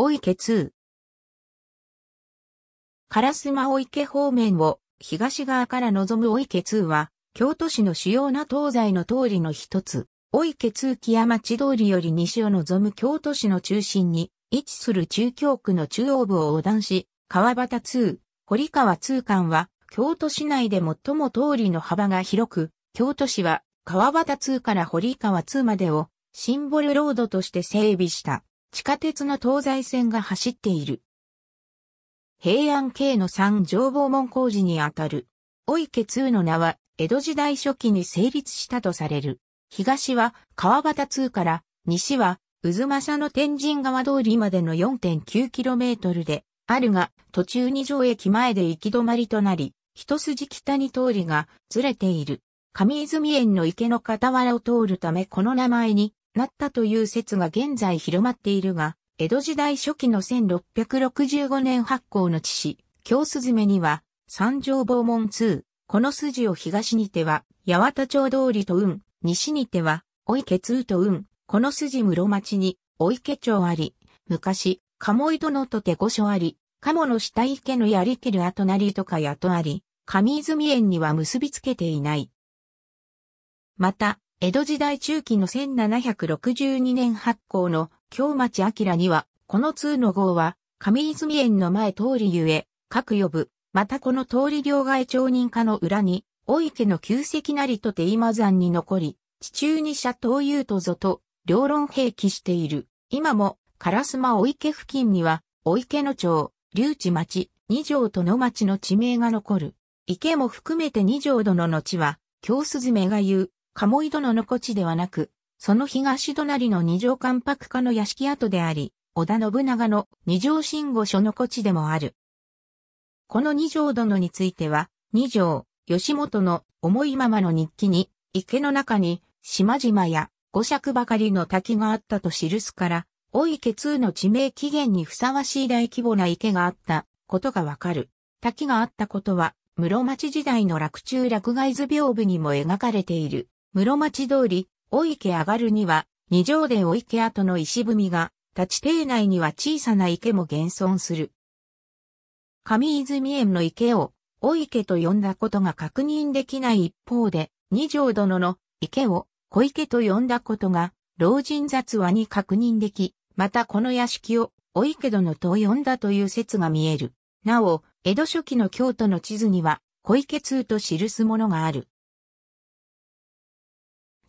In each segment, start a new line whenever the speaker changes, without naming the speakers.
お池2。烏丸お池方面を東側から望むお池2は、京都市の主要な東西の通りの一つ、お池通木屋町通りより西を望む京都市の中心に位置する中京区の中央部を横断し、川端通、堀川通間は、京都市内で最も通りの幅が広く、京都市は川端通から堀川通までをシンボルロードとして整備した。地下鉄の東西線が走っている。平安系の三上坊門工事にあたる、お池通の名は、江戸時代初期に成立したとされる。東は川端通から、西は渦政の天神川通りまでの 4.9km で、あるが、途中二条駅前で行き止まりとなり、一筋北に通りがずれている。上泉園の池の傍らを通るためこの名前になったという説が現在広まっているが、江戸時代初期の1665年発行の地市、京すずめには、三条防門通、この筋を東にては、八幡町通りと運、西にては、お池通と運、この筋室町に、お池町あり、昔、鴨井殿とて御所あり、鴨の下池のやりきる後なりとかやとあり、上泉園には結びつけていない。また、江戸時代中期の1762年発行の京町明には、この通の号は、上泉園の前通りゆえ、各呼ぶ、またこの通り両替町人家の裏に、お池の旧跡なりとて今山に残り、地中に斜東遊とぞと、両論併記している。今も、烏丸お池付近には、お池の町、竜地町、二条との町の地名が残る。池も含めて二条殿の地は、京鈴ズが言う、鴨居殿の残地ではなく、その東隣の二条関白家の屋敷跡であり、織田信長の二条信吾所残地でもある。この二条殿については、二条、吉本の重いままの日記に、池の中に島々や五尺ばかりの滝があったと記すから、大池通の地名起源にふさわしい大規模な池があったことがわかる。滝があったことは、室町時代の落中落外図屏風にも描かれている。室町通り、お池上がるには、二条でお池跡の石踏みが、立ち邸内には小さな池も現存する。上泉園の池を、お池と呼んだことが確認できない一方で、二条殿の池を小池と呼んだことが、老人雑話に確認でき、またこの屋敷をお池殿と呼んだという説が見える。なお、江戸初期の京都の地図には、小池通と記すものがある。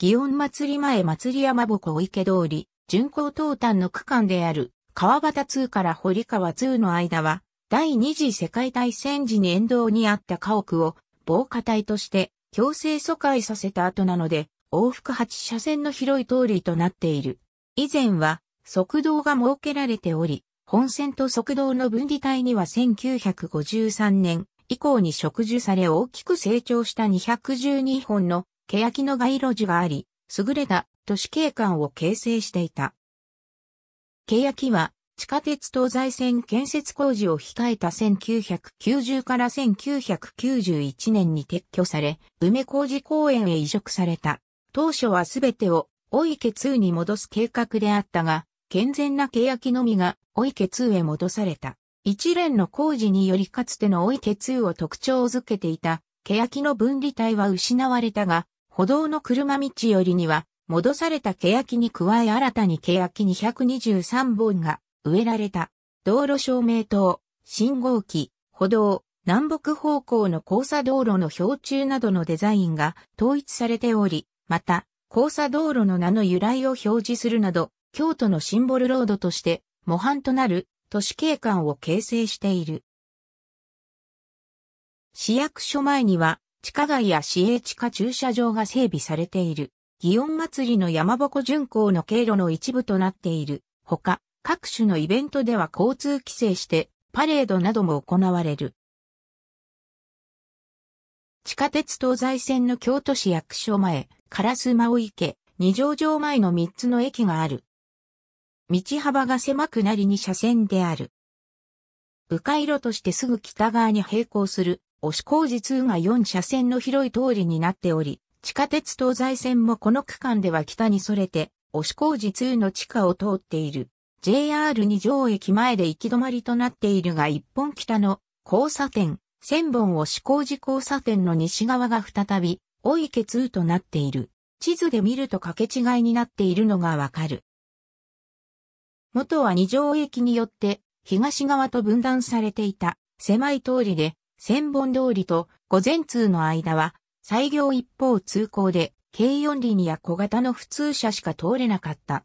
祇園祭前祭山鉾小池通り、巡行東端の区間である、川端通から堀川通の間は、第二次世界大戦時に沿道にあった家屋を防火帯として強制疎開させた後なので、往復8車線の広い通りとなっている。以前は側道が設けられており、本線と側道の分離帯には1953年以降に植樹され大きく成長した212本の欅の街路樹があり、優れた都市景観を形成していた。欅は地下鉄東西線建設工事を控えた1990から1991年に撤去され、梅工事公園へ移植された。当初はすべてをお池2に戻す計画であったが、健全な欅のみがお池2へ戻された。一連の工事によりかつてのお池2を特徴づけていた欅の分離帯は失われたが、歩道の車道よりには、戻された欅に加え新たに欅223本が植えられた。道路照明灯、信号機、歩道、南北方向の交差道路の標柱などのデザインが統一されており、また、交差道路の名の由来を表示するなど、京都のシンボルロードとして、模範となる都市景観を形成している。市役所前には地下街や市営地下駐車場が整備されている。祇園祭の山鉾巡行の経路の一部となっている。ほか、各種のイベントでは交通規制して、パレードなども行われる。地下鉄東西線の京都市役所前、烏丸池、二条城前の三つの駅がある。道幅が狭くなりに車線である。迂回路としてすぐ北側に並行する押し工事2が4車線の広い通りになっており、地下鉄東西線もこの区間では北にそれて、押し工事2の地下を通っている。JR 二条駅前で行き止まりとなっているが一本北の交差点、千本押し工事交差点の西側が再び、お池2となっている。地図で見ると掛け違いになっているのがわかる。元は二条駅によって東側と分断されていた狭い通りで千本通りと午前通の間は、西行一方通行で、軽四輪や小型の普通車しか通れなかった。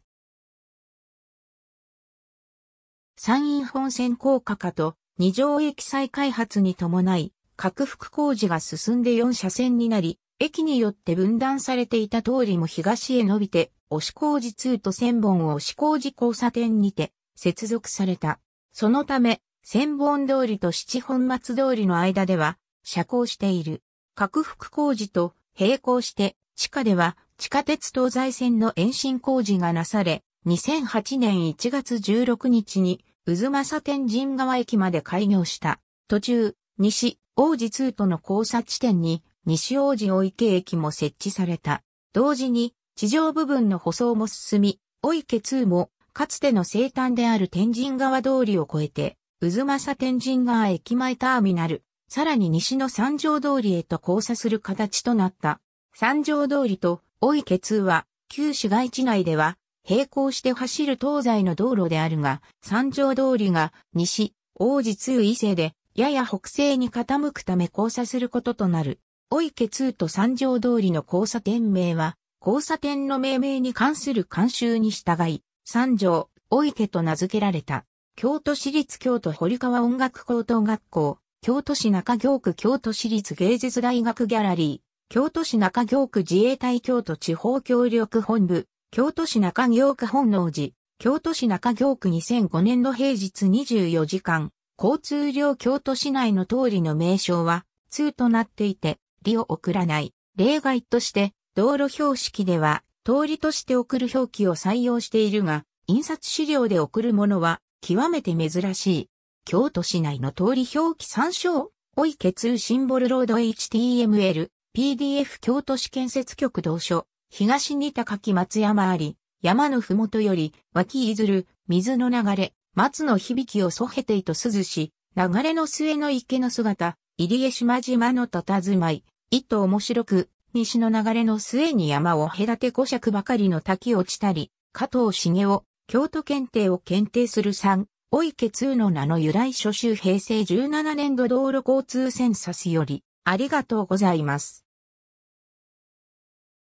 山陰本線高架化と二条駅再開発に伴い、拡幅工事が進んで四車線になり、駅によって分断されていた通りも東へ伸びて、押し工事2と千本を押し工事交差点にて接続された。そのため、千本通りと七本松通りの間では、遮光している。拡幅工事と並行して、地下では地下鉄東西線の延伸工事がなされ、2008年1月16日に、渦政天神川駅まで開業した。途中、西、王子2との交差地点に、西王子お池駅も設置された。同時に、地上部分の舗装も進み、お池2も、かつての生誕である天神川通りを越えて、渦政天神川駅前ターミナル、さらに西の三条通りへと交差する形となった。三条通りと、大池通は、旧市街地内では、並行して走る東西の道路であるが、三条通りが西、王子通伊勢で、やや北西に傾くため交差することとなる。お池通と三条通りの交差点名は、交差点の命名に関する慣習に従い、三条、お池と名付けられた。京都市立京都堀川音楽高等学校、京都市中京区京都市立芸術大学ギャラリー、京都市中京区自衛隊京都地方協力本部、京都市中京区本能寺、京都市中京区2005年の平日24時間、交通量京都市内の通りの名称は、通となっていて、利を送らない。例外として、道路標識では、通りとして送る表記を採用しているが、印刷資料で送るものは、極めて珍しい。京都市内の通り表記参照、おいけうシンボルロード HTML、PDF 京都市建設局同書、東に高き松山あり、山のふもとより、脇いずる、水の流れ、松の響きをそへていと涼し、流れの末の池の姿、入江島島の佇まい、と面白く、西の流れの末に山を隔て五尺ばかりの滝落ちたり、加藤茂雄、京都検定を検定する3、お池通の名の由来初秋平成17年度道路交通センサスより、ありがとうございます。